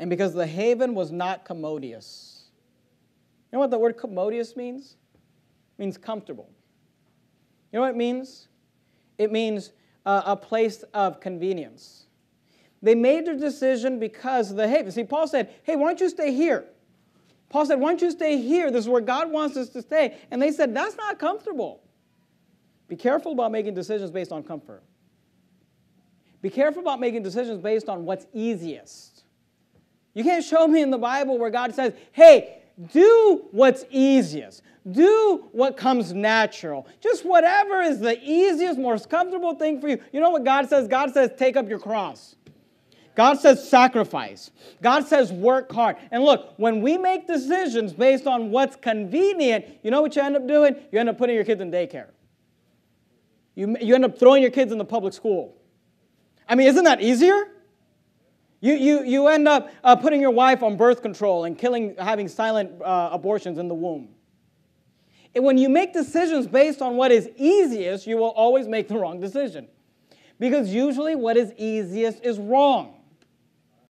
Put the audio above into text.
and because the haven was not commodious. You know what the word commodious means? It means comfortable. You know what it means? It means uh, a place of convenience. They made their decision because the haven. See, Paul said, hey, why don't you stay here? Paul said, why don't you stay here? This is where God wants us to stay. And they said, that's not comfortable. Be careful about making decisions based on comfort. Be careful about making decisions based on what's easiest. You can't show me in the Bible where God says, hey, do what's easiest. Do what comes natural. Just whatever is the easiest, most comfortable thing for you. You know what God says? God says, take up your cross. God says, sacrifice. God says, work hard. And look, when we make decisions based on what's convenient, you know what you end up doing? You end up putting your kids in daycare. You, you end up throwing your kids in the public school. I mean, isn't that easier? You, you, you end up uh, putting your wife on birth control and killing, having silent uh, abortions in the womb. And when you make decisions based on what is easiest, you will always make the wrong decision. Because usually what is easiest is wrong.